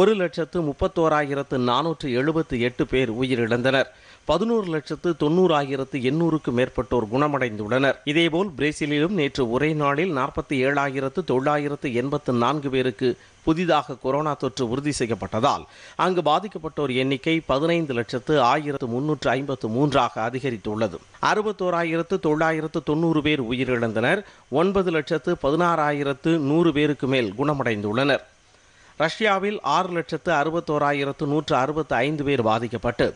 ஒரு லட்சத்து முப்பத்தோராயிரத்து நானூற்று எழுபத்து எட்டு பேர் உயிரிழந்தனர் பதினோரு லட்சத்து தொண்ணூறாயிரத்து எண்ணூறுக்கு மேற்பட்டோர் குணமடைந்துள்ளனர் இதேபோல் பிரேசிலிலும் நேற்று ஒரே நாளில் நாற்பத்தி ஏழாயிரத்து தொள்ளாயிரத்து எண்பத்து நான்கு பேருக்கு புதிதாக கொரோனா தொற்று உறுதி செய்யப்பட்டதால் அங்கு பாதிக்கப்பட்டோர் எண்ணிக்கை பதினைந்து லட்சத்து ஆயிரத்து முன்னூற்று ஐம்பத்து மூன்றாக அதிகரித்துள்ளது அறுபத்தோராயிரத்து தொள்ளாயிரத்து தொண்ணூறு பேர் உயிரிழந்தனர் ஒன்பது லட்சத்து பதினாறாயிரத்து நூறு பேருக்கு மேல் குணமடைந்துள்ளனர் ரஷ்யாவில் ஆறு லட்சத்து அறுபத்தோராயிரத்து நூற்று அறுபத்து ஐந்து பேர் பாதிக்கப்பட்டு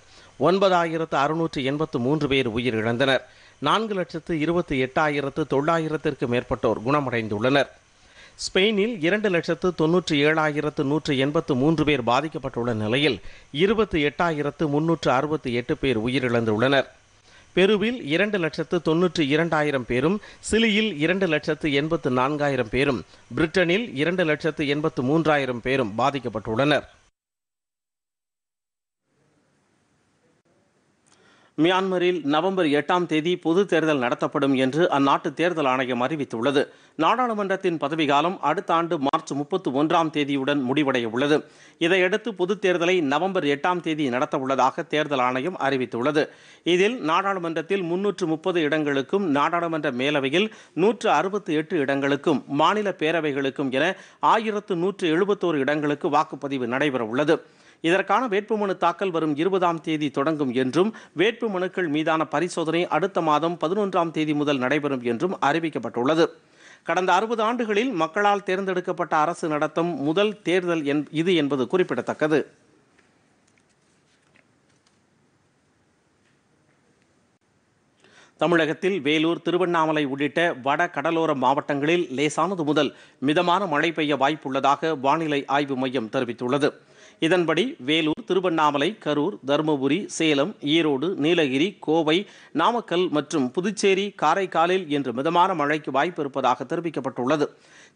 ஒன்பதாயிரத்து அறுநூற்று எண்பத்து மூன்று பேர் உயிரிழந்தனர் நான்கு லட்சத்து இருபத்தி எட்டாயிரத்து தொள்ளாயிரத்திற்கு மேற்பட்டோர் குணமடைந்துள்ளனர் ஸ்பெயினில் இரண்டு லட்சத்து தொன்னூற்றி ஏழாயிரத்து நூற்று எண்பத்து மூன்று பேர் பாதிக்கப்பட்டுள்ள நிலையில் இருபத்தி எட்டாயிரத்து முன்னூற்று அறுபத்தி எட்டு பேர் உயிரிழந்துள்ளனர் பெருவில் இரண்டு லட்சத்து தொன்னூற்றி இரண்டாயிரம் பேரும் சிலியில் இரண்டு லட்சத்து எண்பத்து நான்காயிரம் பேரும் பிரிட்டனில் இரண்டு லட்சத்து எண்பத்து மூன்றாயிரம் பேரும் பாதிக்கப்பட்டுள்ளனர் மியான்மரில் நவம்பர் எட்டாம் தேதி பொது தேர்தல் நடத்தப்படும் என்று அந்நாட்டு தேர்தல் ஆணையம் அறிவித்துள்ளது நாடாளுமன்றத்தின் பதவிக்காலம் அடுத்த ஆண்டு மார்ச் முப்பத்தி ஒன்றாம் தேதியுடன் முடிவடைய உள்ளது இதையடுத்து பொது தேர்தலை நவம்பர் எட்டாம் தேதி நடத்தவுள்ளதாக தேர்தல் ஆணையம் அறிவித்துள்ளது இதில் நாடாளுமன்றத்தில் முன்னூற்று முப்பது இடங்களுக்கும் நாடாளுமன்ற மேலவையில் நூற்று அறுபத்து எட்டு இடங்களுக்கும் மாநில பேரவைகளுக்கும் என ஆயிரத்து நூற்று எழுபத்தோரு இடங்களுக்கு வாக்குப்பதிவு நடைபெற உள்ளது இதற்கான வேட்புமனு தாக்கல் வரும் இருபதாம் தேதி தொடங்கும் என்றும் வேட்பு மனுக்கள் மீதான பரிசோதனை அடுத்த மாதம் பதினொன்றாம் தேதி முதல் நடைபெறும் என்றும் அறிவிக்கப்பட்டுள்ளது கடந்த அறுபது ஆண்டுகளில் மக்களால் தேர்ந்தெடுக்கப்பட்ட அரசு நடத்தும் முதல் தேர்தல் இது என்பது குறிப்பிடத்தக்கது தமிழகத்தில் வேலூர் திருவண்ணாமலை உள்ளிட்ட வட கடலோர மாவட்டங்களில் லேசானது முதல் மிதமான மழை பெய்ய வாய்ப்புள்ளதாக வானிலை ஆய்வு மையம் தெரிவித்துள்ளது இதன்படி வேலூர் திருவண்ணாமலை கரூர் தருமபுரி சேலம் ஈரோடு நீலகிரி கோவை நாமக்கல் மற்றும் புதுச்சேரி காரைக்காலில் இன்று மிதமான மழைக்கு வாய்ப்பு இருப்பதாக தெரிவிக்கப்பட்டுள்ளது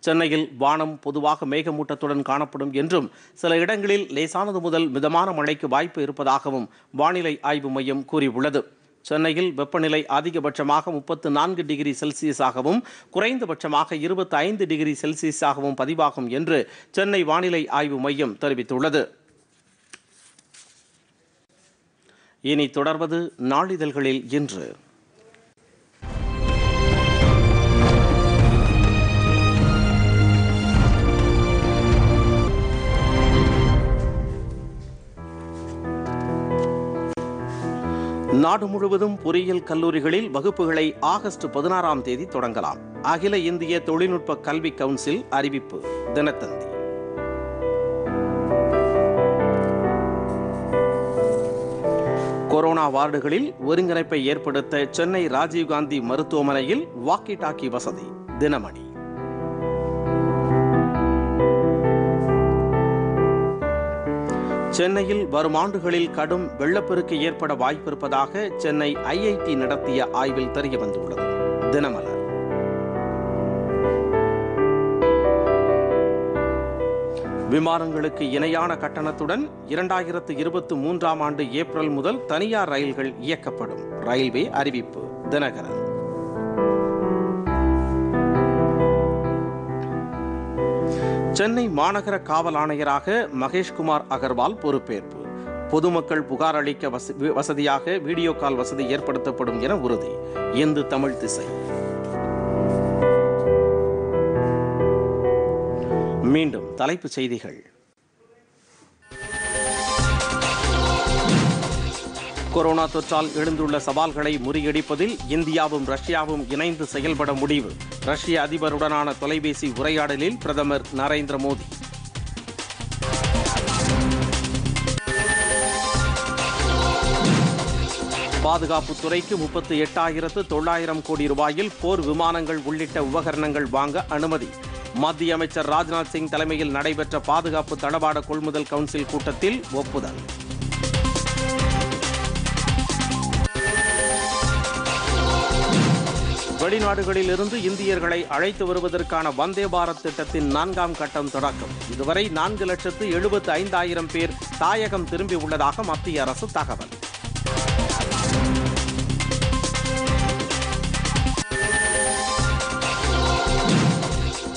சென்னையில் வானம் பொதுவாக மேகமூட்டத்துடன் காணப்படும் என்றும் சில இடங்களில் லேசானது முதல் மிதமான மழைக்கு வாய்ப்பு இருப்பதாகவும் வானிலை ஆய்வு மையம் கூறியுள்ளது சென்னையில் வெப்பநிலை அதிகபட்சமாக முப்பத்து நான்கு டிகிரி செல்சியஸாகவும் குறைந்தபட்சமாக இருபத்தி ஐந்து டிகிரி செல்சியஸாகவும் பதிவாகும் என்று சென்னை வானிலை ஆய்வு மையம் தெரிவித்துள்ளது இனி தொடர்வது நாளிதழ்களில் இன்று நாடு முழுவதும் பொறியியல் கல்லூரிகளில் வகுப்புகளை ஆகஸ்ட் பதினாறாம் தேதி தொடங்கலாம் அகில இந்திய தொழில்நுட்ப கல்வி கவுன்சில் அறிவிப்பு தினத்தந்தி கொரோனா வார்டுகளில் ஒருங்கிணைப்பை ஏற்படுத்த சென்னை ராஜீவ்காந்தி மருத்துவமனையில் வாக்கி டாக்கி வசதி தினமணி சென்னையில் வரும் ஆண்டுகளில் கடும் வெள்ளப்பெருக்கு ஏற்பட வாய்ப்பிருப்பதாக சென்னை ஐஐடி நடத்திய ஆய்வில் தெரியவந்துள்ளது தினமலர் விமானங்களுக்கு இணையான கட்டணத்துடன் இரண்டாயிரத்து இருபத்தி மூன்றாம் ஆண்டு ஏப்ரல் முதல் தனியார் ரயில்கள் இயக்கப்படும் ரயில்வே அறிவிப்பு தினகரன் சென்னை மாநகர காவல் ஆணையராக மகேஷ்குமார் அகர்வால் பொறுப்பேற்பு பொதுமக்கள் புகார் அளிக்க வசதியாக வீடியோ கால் வசதி ஏற்படுத்தப்படும் என உறுதி இந்து தமிழ் திசை மீண்டும் தலைப்புச் செய்திகள் கொரோனா தொற்றால் எழுந்துள்ள சவால்களை முறியடிப்பதில் இந்தியாவும் ரஷ்யாவும் இணைந்து செயல்பட முடிவு ரஷ்ய அதிபருடனான தொலைபேசி உரையாடலில் பிரதமர் நரேந்திர மோடி பாதுகாப்புத்துறைக்கு முப்பத்து எட்டாயிரத்து தொள்ளாயிரம் கோடி ரூபாயில் போர் விமானங்கள் உள்ளிட்ட உபகரணங்கள் வாங்க அனுமதி மத்திய அமைச்சர் ராஜ்நாத் சிங் தலைமையில் நடைபெற்ற பாதுகாப்பு தளவாட கொள்முதல் கவுன்சில் கூட்டத்தில் ஒப்புதல் வெளிநாடுகளில் இருந்து இந்தியர்களை அழைத்து வருவதற்கான வந்தே பாரத் திட்டத்தின் நான்காம் கட்டம் தொடக்கம் இதுவரை நான்கு லட்சத்து எழுபத்து ஐந்தாயிரம் பேர் தாயகம் திரும்பி உள்ளதாக மத்திய அரசு தகவல்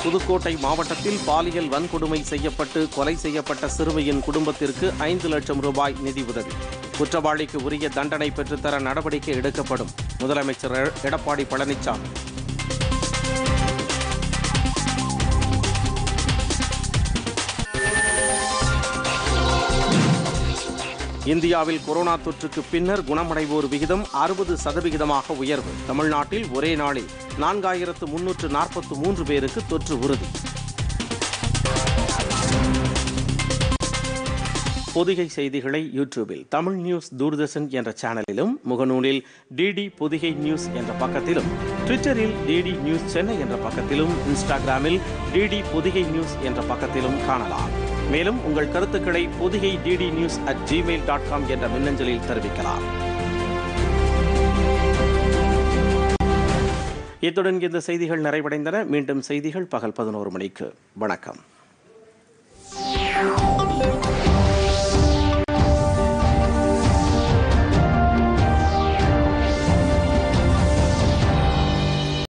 புதுக்கோட்டை மாவட்டத்தில் பாலியல் வன்கொடுமை செய்யப்பட்டு கொலை செய்யப்பட்ட சிறுமியின் குடும்பத்திற்கு ஐந்து லட்சம் ரூபாய் நிதி உதவி குற்றவாளிக்கு உரிய தண்டனை பெற்றுத்தர நடவடிக்கை எடுக்கப்படும் முதலமைச்சர் எடப்பாடி பழனிசாமி இந்தியாவில் கொரோனா தொற்றுக்கு பின்னர் குணமடைவோர் விகிதம் அறுபது சதவிகிதமாக உயர்வு தமிழ்நாட்டில் ஒரே நாளில் நான்காயிரத்து முன்னூற்று நாற்பத்து மூன்று பேருக்கு தொற்று உறுதி பொதிகை செய்திகளை யூடியூபில் தமிழ் நியூஸ் தூர்தர்ஷன் என்ற சேனலிலும் முகநூலில் டிடி பொதிகை நியூஸ் என்ற பக்கத்திலும் ட்விட்டரில் டிடி நியூஸ் சென்னை என்ற பக்கத்திலும் இன்ஸ்டாகிராமில் டிடி பொதிகை நியூஸ் என்ற பக்கத்திலும் காணலாம் மேலும் உங்கள் கருத்துக்களை Podhigai DD news at Gmail dot com என்ற மின்னஞ்சலில் தெரிவிக்கலாம் இத்துடன் இந்த செய்திகள் நிறைவடைந்தன மீண்டும் செய்திகள் பகல் பதினோரு மணிக்கு வணக்கம்